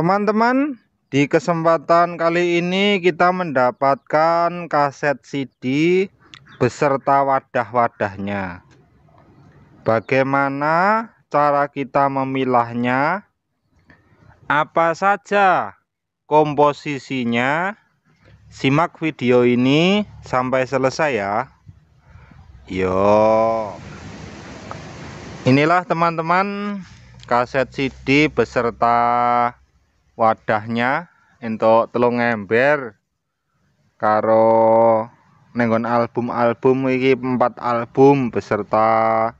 Teman-teman, di kesempatan kali ini kita mendapatkan kaset CD beserta wadah-wadahnya. Bagaimana cara kita memilahnya? Apa saja komposisinya? Simak video ini sampai selesai ya. Yo. Inilah teman-teman kaset CD beserta wadahnya untuk telung ember karo nenggon album-album iki empat album beserta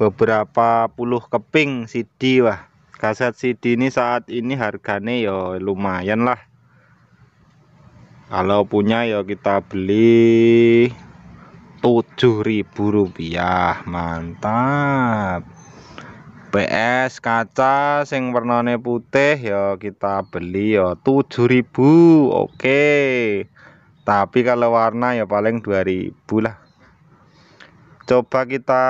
beberapa puluh keping CD wah kaset CD ini saat ini harganya ya lumayan lah kalau punya ya kita beli tujuh ribu rupiah mantap PS kaca sing warnane putih ya kita beli ya 7000 oke tapi kalau warna ya paling 2000 lah coba kita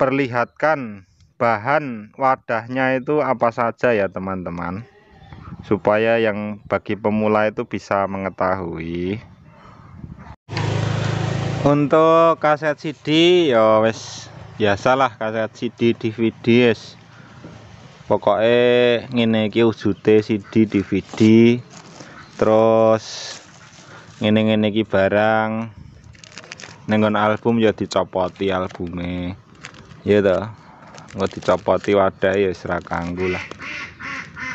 perlihatkan bahan wadahnya itu apa saja ya teman-teman supaya yang bagi pemula itu bisa mengetahui untuk kaset CD ya wes biasalah kaset CD DVD es pokoknya ngene iki wujude CD DVD terus ngene ngene iki barang nenggon album ya dicopoti albume ya dah nggak dicopoti wadah ya serah lah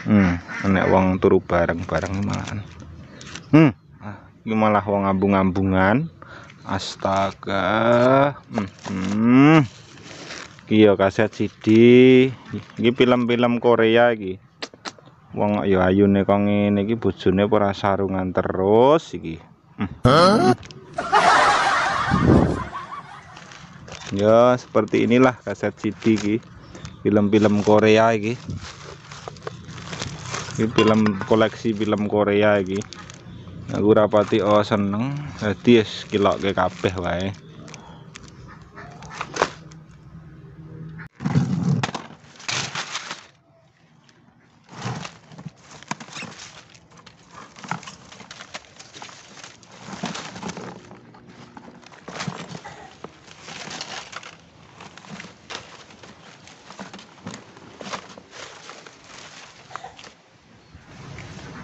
hmm enek wong turu bareng bareng malah hmm ini malah wong ngambung-ngambungan astaga hmm. hmm iki ya kaset CD ini film-film Korea iki wong ya ayune kok ngene iki bojone ora sarungan terus iki hmm. ya seperti inilah kaset CD iki film-film Korea iki ini film koleksi film Korea iki aku rapati oh seneng dadi wis ke kabeh wae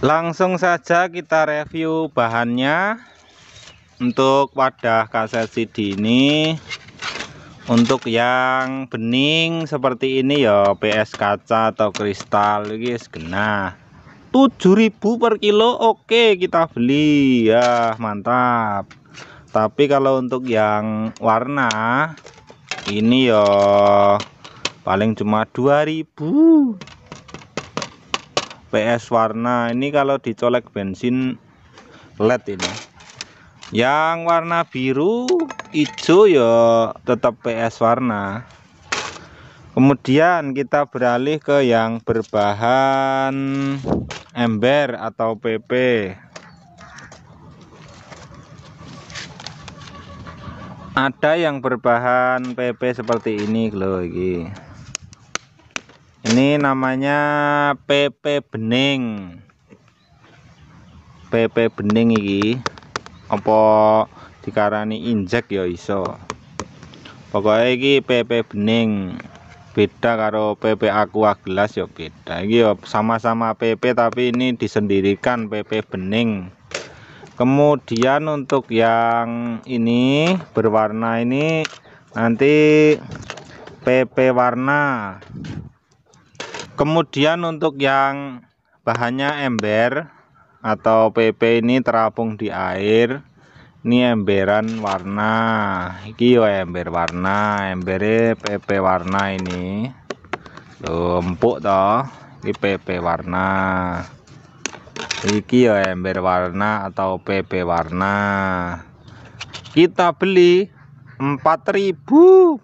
langsung saja kita review bahannya untuk wadah kaset CD ini untuk yang bening seperti ini ya PS kaca atau kristal guys kena 7000 per kilo oke kita beli ya mantap tapi kalau untuk yang warna ini ya paling cuma 2000 PS warna ini kalau dicolek bensin LED ini yang warna biru hijau ya tetap PS warna kemudian kita beralih ke yang berbahan ember atau PP ada yang berbahan PP seperti ini loh ini ini namanya PP bening PP bening ini apa dikarani injek ya iso pokoknya ini PP bening beda karo PP aqua gelas ya beda ini ya sama-sama PP tapi ini disendirikan PP bening kemudian untuk yang ini berwarna ini nanti PP warna kemudian untuk yang bahannya ember atau PP ini terapung di air ini emberan warna ini yo ember warna embere PP warna ini lumpuk toh ini PP warna ini yo ember warna atau PP warna kita beli 4000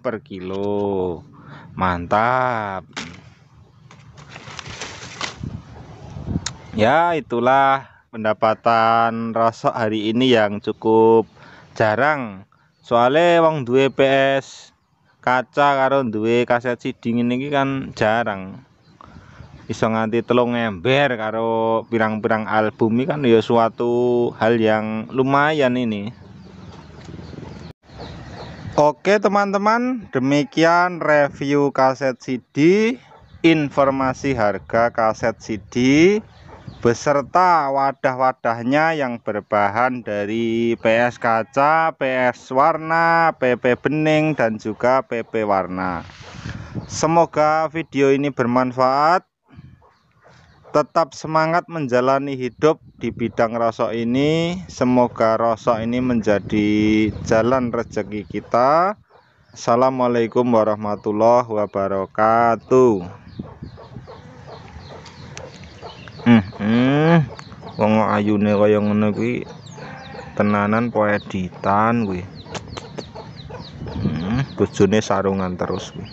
per kilo mantap ya itulah pendapatan rosok hari ini yang cukup jarang soalnya wong duwe PS kaca karo duwe kaset CD ini kan jarang bisa nganti telung ember karo pirang-pirang album ini kan ya suatu hal yang lumayan ini Oke teman-teman demikian review kaset CD informasi harga kaset CD beserta wadah-wadahnya yang berbahan dari PS kaca, PS warna, PP bening dan juga PP warna. Semoga video ini bermanfaat. Tetap semangat menjalani hidup di bidang rosok ini. Semoga rosok ini menjadi jalan rezeki kita. Assalamualaikum warahmatullahi wabarakatuh. Hmm, wong hmm. ayune kaya ngene kuwi tenanan poeditan editan kuwi. Hmm, bojone sarungan terus kuwi.